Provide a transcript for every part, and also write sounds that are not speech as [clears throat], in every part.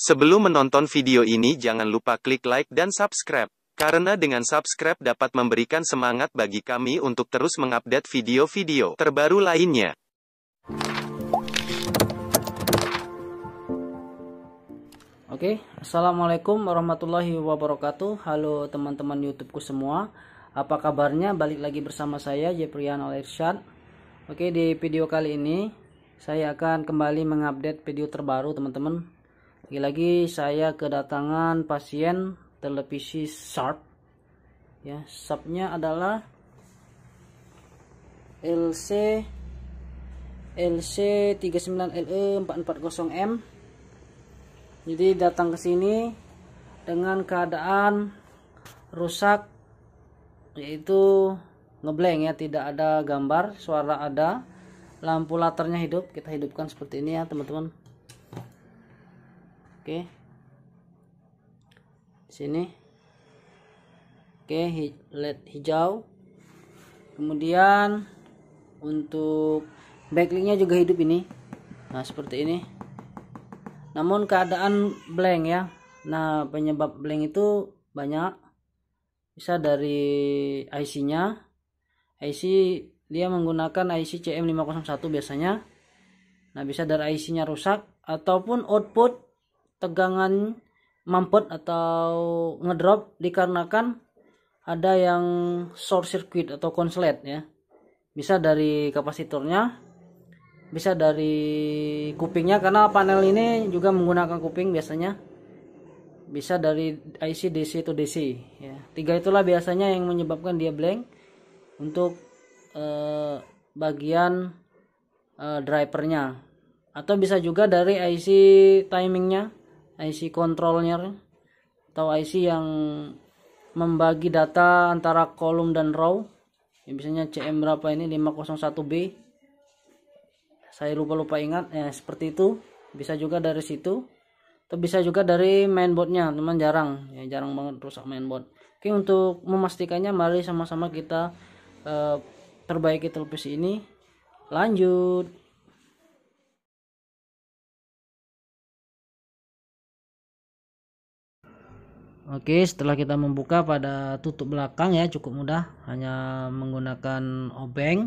Sebelum menonton video ini jangan lupa klik like dan subscribe, karena dengan subscribe dapat memberikan semangat bagi kami untuk terus mengupdate video-video terbaru lainnya. Oke, okay. Assalamualaikum warahmatullahi wabarakatuh Halo teman-teman YouTubeku semua Apa kabarnya? Balik lagi bersama saya Jeprian Olershad Oke, okay, di video kali ini Saya akan kembali mengupdate video terbaru teman-teman lagi-lagi saya kedatangan pasien televisi sharp ya subnya adalah LC LC 39LE440M jadi datang ke sini dengan keadaan rusak yaitu ngebleng ya tidak ada gambar suara ada lampu latarnya hidup kita hidupkan seperti ini ya teman-teman oke sini oke led hijau kemudian untuk backlinknya juga hidup ini nah seperti ini namun keadaan blank ya nah penyebab blank itu banyak bisa dari IC nya IC dia menggunakan IC CM501 biasanya nah bisa dari IC nya rusak ataupun output tegangan mampet atau ngedrop dikarenakan ada yang short circuit atau konslet ya bisa dari kapasitornya bisa dari kupingnya karena panel ini juga menggunakan kuping biasanya bisa dari IC DC to DC ya tiga itulah biasanya yang menyebabkan dia blank untuk eh, bagian eh, drivernya atau bisa juga dari IC timingnya IC controller kan. atau IC yang membagi data antara kolom dan row ya, biasanya CM berapa ini 501B saya lupa-lupa ingat ya seperti itu bisa juga dari situ atau bisa juga dari mainboardnya teman jarang ya jarang banget rusak mainboard oke untuk memastikannya mari sama-sama kita uh, perbaiki televisi ini lanjut Oke, setelah kita membuka pada tutup belakang ya cukup mudah, hanya menggunakan obeng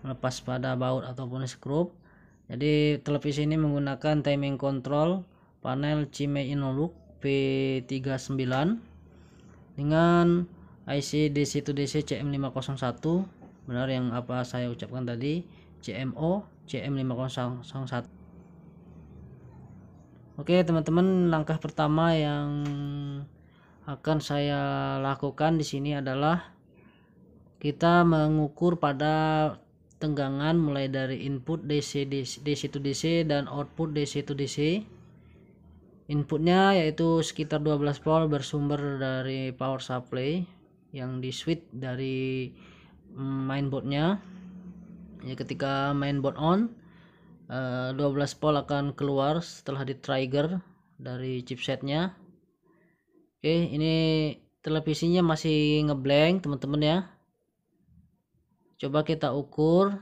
melepas pada baut ataupun skrup. Jadi televisi ini menggunakan timing control panel Cime Inolux P39 dengan IC DC2DC CM501. Benar yang apa saya ucapkan tadi, CMO CM501. Oke, teman-teman, langkah pertama yang akan saya lakukan di sini adalah kita mengukur pada tenggangan mulai dari input DC, DC, to DC dan output DC to DC inputnya yaitu sekitar 12 volt bersumber dari power supply yang di switch dari mm, mainboardnya ya ketika mainboard on 12 eh, volt akan keluar setelah di trigger dari chipsetnya oke ini televisinya masih ngeblank teman-teman ya coba kita ukur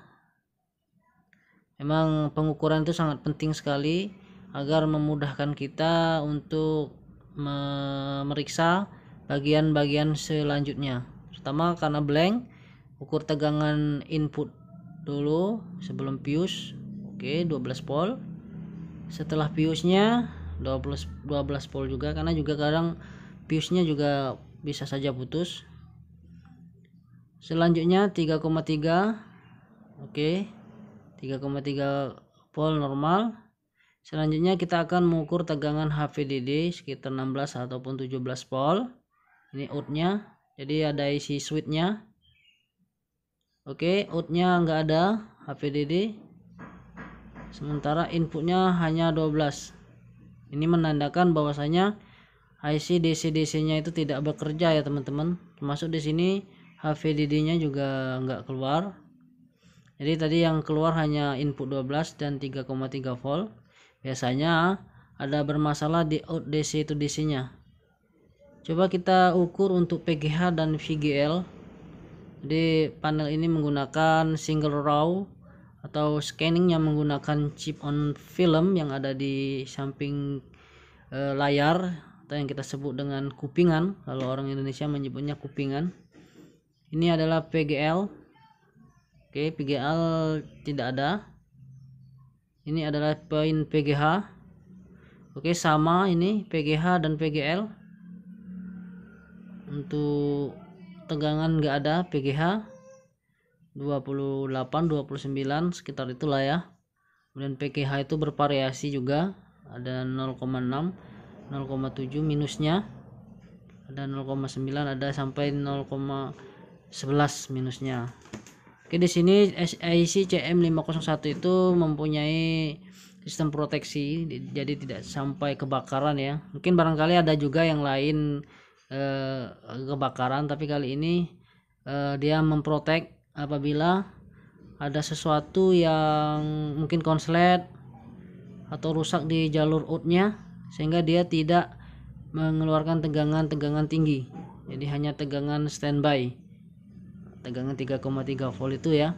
memang pengukuran itu sangat penting sekali agar memudahkan kita untuk memeriksa bagian-bagian selanjutnya pertama karena blank ukur tegangan input dulu sebelum fuse oke 12 volt setelah fuse nya 12 12 volt juga karena juga kadang fuse-nya juga bisa saja putus. Selanjutnya 3,3 Oke. 3,3 volt normal. Selanjutnya kita akan mengukur tegangan HVDD sekitar 16 ataupun 17 volt. Ini outnya. Jadi ada isi switchnya. Oke, outnya nggak ada HVDD. Sementara inputnya hanya 12. Ini menandakan bahwasanya IC DC DC nya itu tidak bekerja ya teman-teman termasuk di sini HVDD nya juga nggak keluar jadi tadi yang keluar hanya input 12 dan 3,3 volt biasanya ada bermasalah di out DC itu DC nya coba kita ukur untuk PGH dan VGL Di panel ini menggunakan single row atau scanning yang menggunakan chip on film yang ada di samping eh, layar atau yang kita sebut dengan kupingan kalau orang Indonesia menyebutnya kupingan ini adalah PGL oke PGL tidak ada ini adalah poin PGH oke sama ini PGH dan PGL untuk tegangan enggak ada PGH 28 29 sekitar itulah ya kemudian pgh itu bervariasi juga ada 0,6 0,7 minusnya ada 0,9 ada sampai 0,11 minusnya Oke di sini IC CM501 itu mempunyai sistem proteksi jadi tidak sampai kebakaran ya mungkin barangkali ada juga yang lain eh, kebakaran tapi kali ini eh, dia memprotek apabila ada sesuatu yang mungkin konslet atau rusak di jalur outnya sehingga dia tidak mengeluarkan tegangan-tegangan tinggi jadi hanya tegangan standby tegangan 3,3 volt itu ya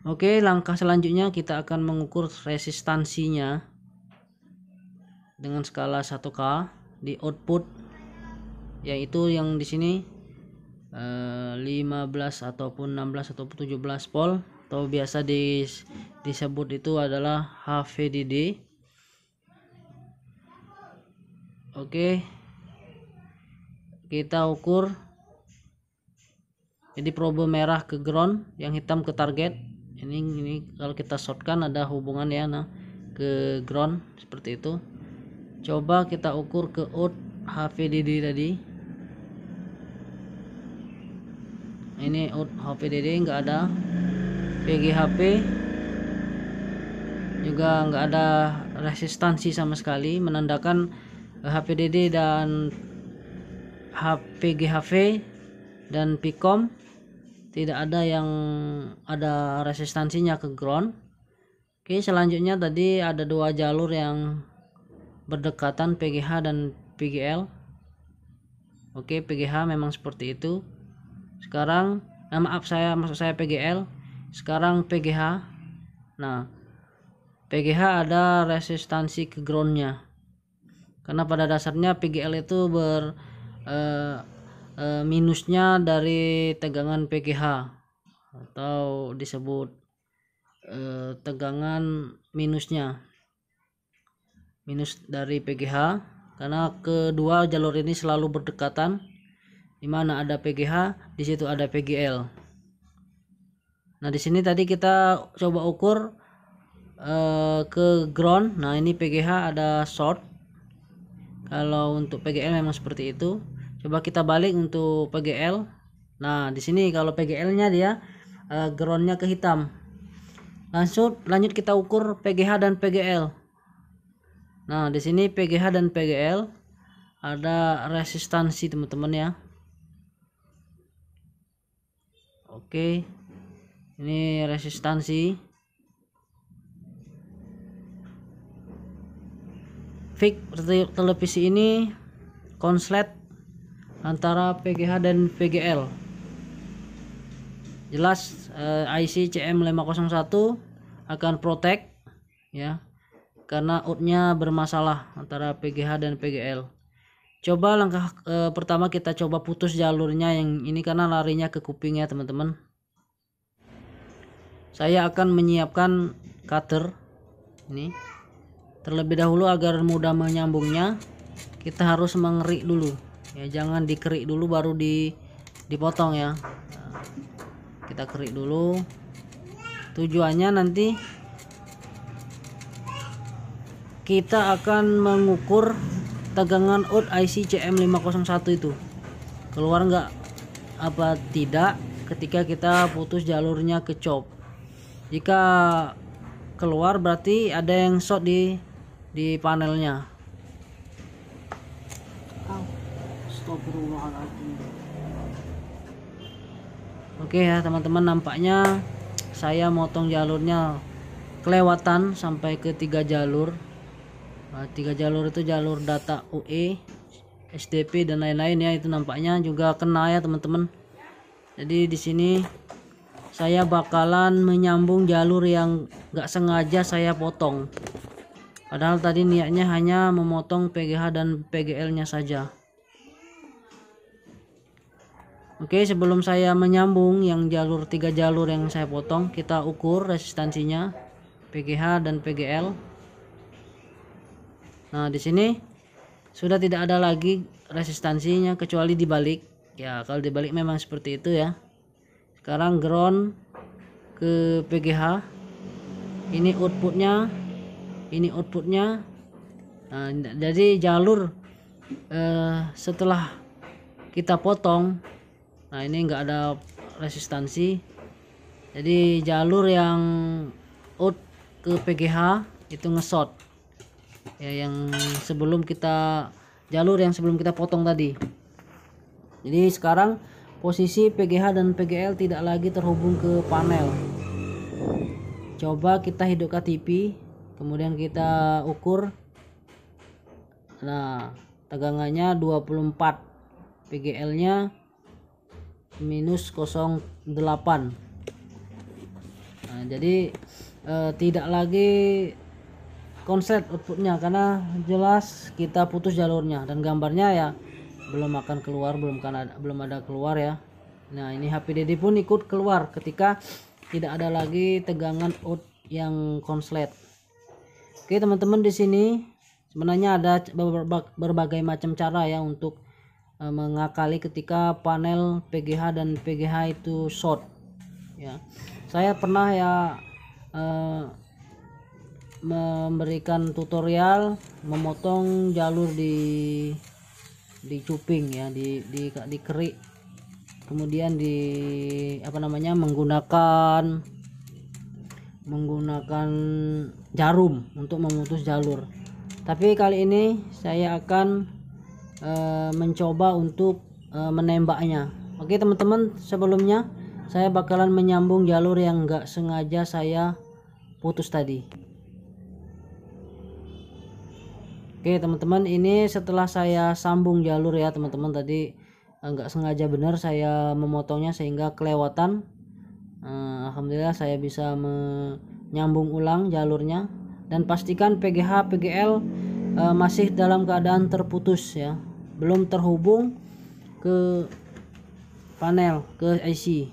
Oke langkah selanjutnya kita akan mengukur resistansinya dengan skala 1K di output yaitu yang di sini 15 eh, ataupun 16 ataupun 17 volt atau biasa disebut itu adalah HVDD oke kita ukur jadi probe merah ke ground yang hitam ke target ini ini kalau kita shotkan ada hubungan ya nah ke ground seperti itu coba kita ukur ke out HVDD tadi ini out HVDD nggak ada PGHP juga nggak ada resistansi sama sekali menandakan HPDD dan HPGHV dan PICOM tidak ada yang ada resistansinya ke ground oke selanjutnya tadi ada dua jalur yang berdekatan PGH dan PGL oke PGH memang seperti itu sekarang eh, maaf saya maksud saya PGL sekarang PGH nah PGH ada resistansi ke groundnya karena pada dasarnya PGL itu ber eh, eh, minusnya dari tegangan PGH atau disebut eh, tegangan minusnya minus dari PGH karena kedua jalur ini selalu berdekatan di mana ada PGH di situ ada PGL nah di sini tadi kita coba ukur eh, ke ground nah ini PGH ada short kalau untuk PGL memang seperti itu coba kita balik untuk PGL nah di sini kalau PGL nya dia uh, groundnya ke hitam lanjut lanjut kita ukur PGH dan PGL nah di sini PGH dan PGL ada resistansi teman-teman ya oke ini resistansi Fix televisi ini konslet antara PGH dan PGL. Jelas eh, IC CM501 akan protect ya karena outnya bermasalah antara PGH dan PGL. Coba langkah eh, pertama kita coba putus jalurnya yang ini karena larinya ke kuping ya teman-teman. Saya akan menyiapkan cutter ini terlebih dahulu agar mudah menyambungnya kita harus mengerik dulu ya jangan dikerik dulu baru di dipotong ya nah, kita kerik dulu tujuannya nanti kita akan mengukur tegangan out IC CM501 itu keluar enggak apa tidak ketika kita putus jalurnya ke chop jika keluar berarti ada yang short di di panelnya Oke ya teman-teman nampaknya saya motong jalurnya kelewatan sampai ke tiga jalur nah, tiga jalur itu jalur data UE SDP dan lain-lain ya itu nampaknya juga kena ya teman-teman jadi di sini saya bakalan menyambung jalur yang nggak sengaja saya potong Padahal tadi niatnya hanya memotong PGH dan PGL-nya saja. Oke, sebelum saya menyambung yang jalur tiga jalur yang saya potong, kita ukur resistansinya PGH dan PGL. Nah, di sini sudah tidak ada lagi resistansinya kecuali dibalik. Ya, kalau dibalik memang seperti itu ya. Sekarang ground ke PGH. Ini outputnya ini outputnya nah, jadi jalur eh, setelah kita potong nah ini enggak ada resistansi jadi jalur yang out ke PGH itu ngesot ya yang sebelum kita jalur yang sebelum kita potong tadi jadi sekarang posisi PGH dan PGL tidak lagi terhubung ke panel coba kita hidupkan TV kemudian kita ukur nah tegangannya 24 PGL nya minus 08 nah, jadi eh, tidak lagi konset outputnya karena jelas kita putus jalurnya dan gambarnya ya belum akan keluar belum kan ada, belum ada keluar ya nah ini HPDD pun ikut keluar ketika tidak ada lagi tegangan out yang konslet Oke teman-teman di sini sebenarnya ada berbagai macam cara ya untuk e, mengakali ketika panel PGH dan PGH itu short ya saya pernah ya eh, memberikan tutorial memotong jalur di di cuping ya di di di kerik kemudian di apa namanya menggunakan menggunakan jarum untuk memutus jalur tapi kali ini saya akan e, mencoba untuk e, menembaknya oke teman-teman sebelumnya saya bakalan menyambung jalur yang enggak sengaja saya putus tadi oke teman-teman ini setelah saya sambung jalur ya teman-teman tadi enggak eh, sengaja benar saya memotongnya sehingga kelewatan Alhamdulillah saya bisa me nyambung ulang jalurnya dan pastikan PGH PGL e, masih dalam keadaan terputus ya belum terhubung ke panel ke IC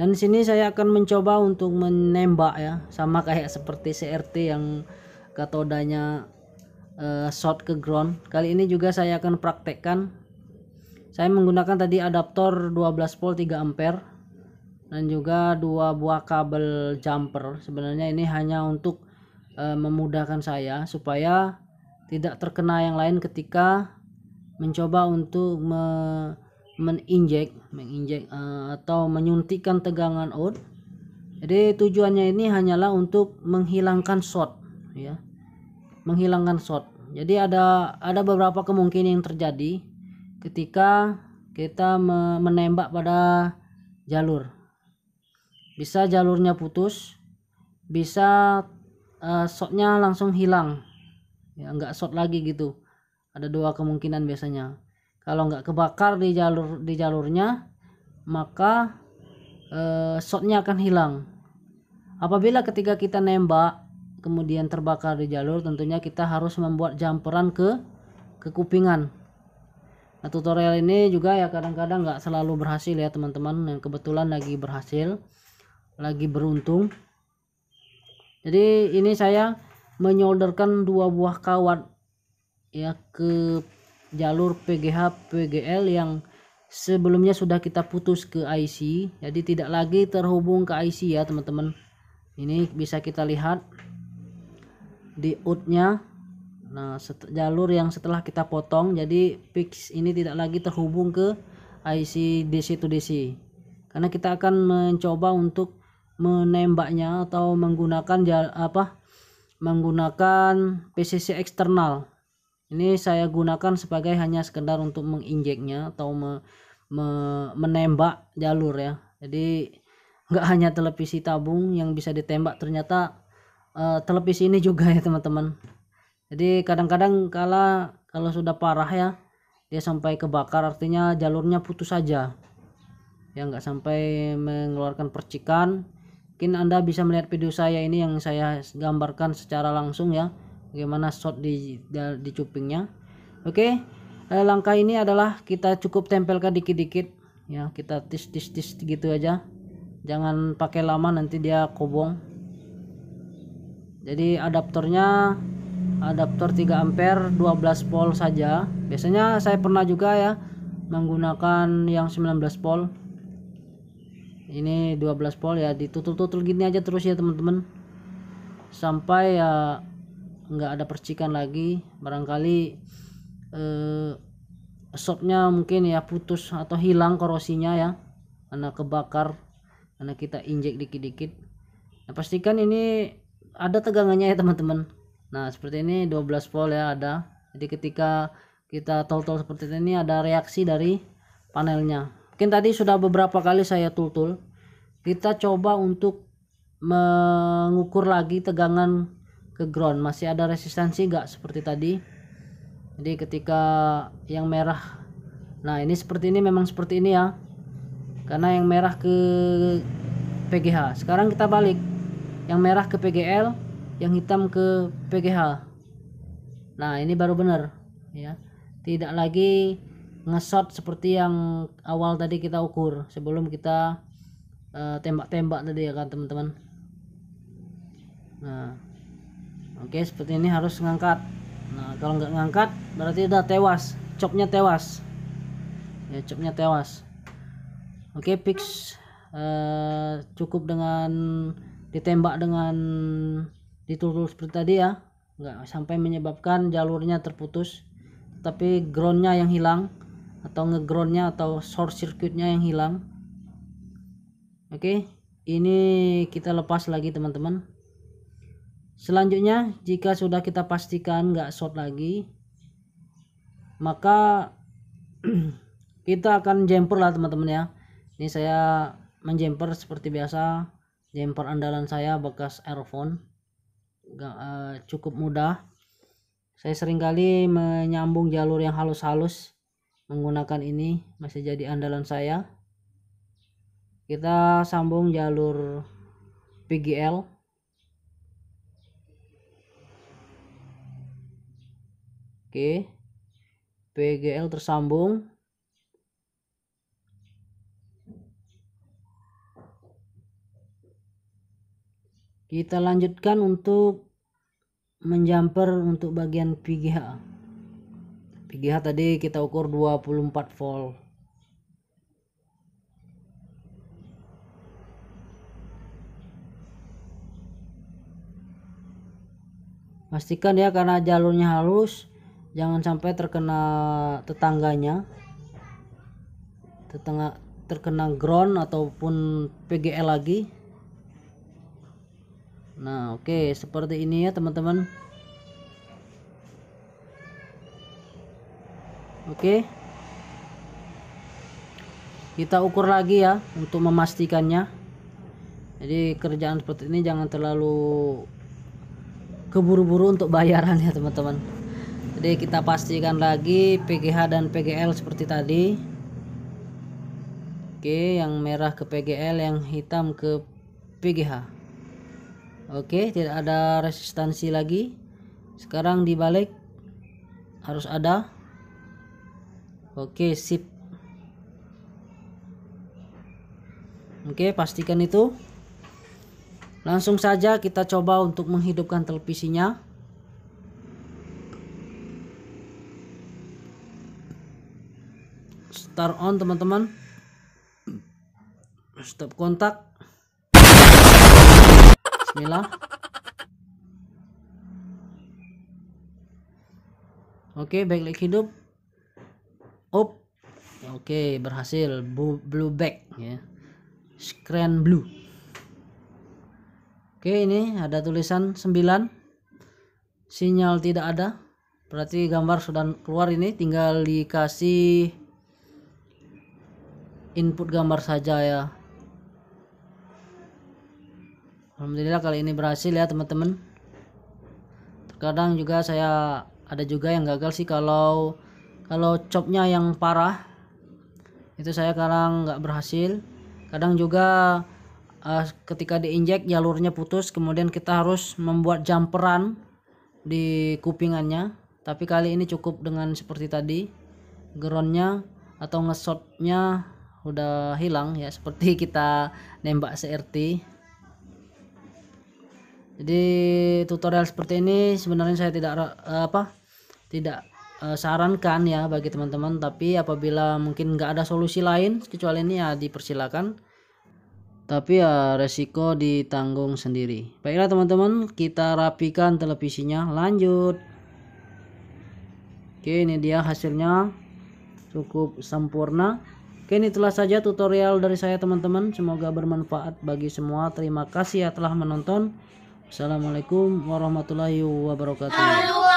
dan di sini saya akan mencoba untuk menembak ya sama kayak seperti CRT yang katodanya e, short ke ground kali ini juga saya akan praktekkan saya menggunakan tadi adaptor 12 volt 3 ampere dan juga dua buah kabel jumper sebenarnya ini hanya untuk e, memudahkan saya supaya tidak terkena yang lain ketika mencoba untuk me meninjek menginjek e, eh, atau menyuntikkan tegangan out jadi tujuannya ini hanyalah untuk menghilangkan short ya menghilangkan short jadi ada ada beberapa kemungkinan yang terjadi ketika kita menembak pada jalur bisa jalurnya putus bisa uh, shotnya langsung hilang ya nggak shot lagi gitu ada dua kemungkinan biasanya kalau nggak kebakar di jalur di jalurnya maka uh, shotnya akan hilang apabila ketika kita nembak kemudian terbakar di jalur tentunya kita harus membuat jumperan ke ke kupingan Nah, tutorial ini juga ya kadang-kadang nggak -kadang selalu berhasil ya teman-teman yang kebetulan lagi berhasil lagi beruntung jadi ini saya menyolderkan dua buah kawat ya ke jalur PGH PGL yang sebelumnya sudah kita putus ke IC jadi tidak lagi terhubung ke IC ya teman-teman ini bisa kita lihat di outnya nah jalur yang setelah kita potong jadi fix ini tidak lagi terhubung ke IC DC to DC karena kita akan mencoba untuk menembaknya atau menggunakan jala, apa menggunakan PCC eksternal ini saya gunakan sebagai hanya sekedar untuk menginjeknya atau me, me, menembak jalur ya jadi nggak hanya televisi tabung yang bisa ditembak ternyata uh, televisi ini juga ya teman-teman jadi kadang-kadang kala kalau sudah parah ya dia sampai kebakar artinya jalurnya putus saja ya nggak sampai mengeluarkan percikan mungkin anda bisa melihat video saya ini yang saya gambarkan secara langsung ya bagaimana shot di, di, cupingnya oke okay. Eh, langkah ini adalah kita cukup tempelkan dikit-dikit ya kita tis tis tis gitu aja jangan pakai lama nanti dia kobong jadi adaptornya adaptor 3 ampere 12 volt saja biasanya saya pernah juga ya menggunakan yang 19 volt ini 12 volt ya ditutul-tutul gini aja terus ya teman-teman sampai ya nggak ada percikan lagi barangkali eh, shotnya mungkin ya putus atau hilang korosinya ya karena kebakar karena kita injek dikit-dikit nah pastikan ini ada tegangannya ya teman-teman nah seperti ini 12 volt ya ada jadi ketika kita tol-tol seperti ini ada reaksi dari panelnya mungkin tadi sudah beberapa kali saya tutul kita coba untuk mengukur lagi tegangan ke ground masih ada resistansi nggak seperti tadi jadi ketika yang merah nah ini seperti ini memang seperti ini ya karena yang merah ke PGH sekarang kita balik yang merah ke PGL yang hitam ke PGH nah ini baru benar ya tidak lagi ngesot seperti yang awal tadi kita ukur sebelum kita eh, tembak-tembak uh, tadi ya kan teman-teman nah oke okay, seperti ini harus ngangkat nah kalau nggak ngangkat berarti udah tewas copnya tewas ya copnya tewas oke okay, fix uh, cukup dengan ditembak dengan ditutup seperti tadi ya nggak sampai menyebabkan jalurnya terputus tapi groundnya yang hilang atau ngegroundnya atau short circuitnya yang hilang oke okay, ini kita lepas lagi teman-teman selanjutnya jika sudah kita pastikan nggak short lagi maka [clears throat] kita akan jumper lah teman-teman ya ini saya menjumper seperti biasa jumper andalan saya bekas earphone gak, uh, eh, cukup mudah saya seringkali menyambung jalur yang halus-halus menggunakan ini masih jadi andalan saya kita sambung jalur PGL oke PGL tersambung kita lanjutkan untuk menjumper untuk bagian PGH VGH tadi kita ukur 24 volt pastikan ya karena jalurnya halus jangan sampai terkena tetangganya tetangga terkena ground ataupun PGL lagi nah oke okay. seperti ini ya teman-teman oke kita ukur lagi ya untuk memastikannya jadi kerjaan seperti ini jangan terlalu keburu-buru untuk bayaran ya teman-teman jadi kita pastikan lagi PGH dan PGL seperti tadi Oke yang merah ke PGL yang hitam ke PGH Oke tidak ada resistansi lagi sekarang dibalik harus ada oke sip oke pastikan itu langsung saja kita coba untuk menghidupkan televisinya start on teman-teman stop kontak bismillah oke baik lagi hidup oke okay, berhasil blue back ya screen blue oke okay, ini ada tulisan 9 sinyal tidak ada berarti gambar sudah keluar ini tinggal dikasih input gambar saja ya Alhamdulillah kali ini berhasil ya teman-teman terkadang juga saya ada juga yang gagal sih kalau kalau chopnya yang parah itu saya kadang nggak berhasil kadang juga uh, ketika diinjek jalurnya putus kemudian kita harus membuat jumperan di kupingannya tapi kali ini cukup dengan seperti tadi groundnya atau ngesotnya udah hilang ya seperti [laughs] kita nembak CRT jadi tutorial seperti ini sebenarnya saya tidak eh, apa tidak Eh, sarankan ya bagi teman-teman tapi apabila mungkin nggak ada solusi lain kecuali ini ya dipersilakan tapi ya resiko ditanggung sendiri baiklah teman-teman kita rapikan televisinya lanjut oke ini dia hasilnya cukup sempurna oke ini telah saja tutorial dari saya teman-teman semoga bermanfaat bagi semua terima kasih ya telah menonton Assalamualaikum warahmatullahi wabarakatuh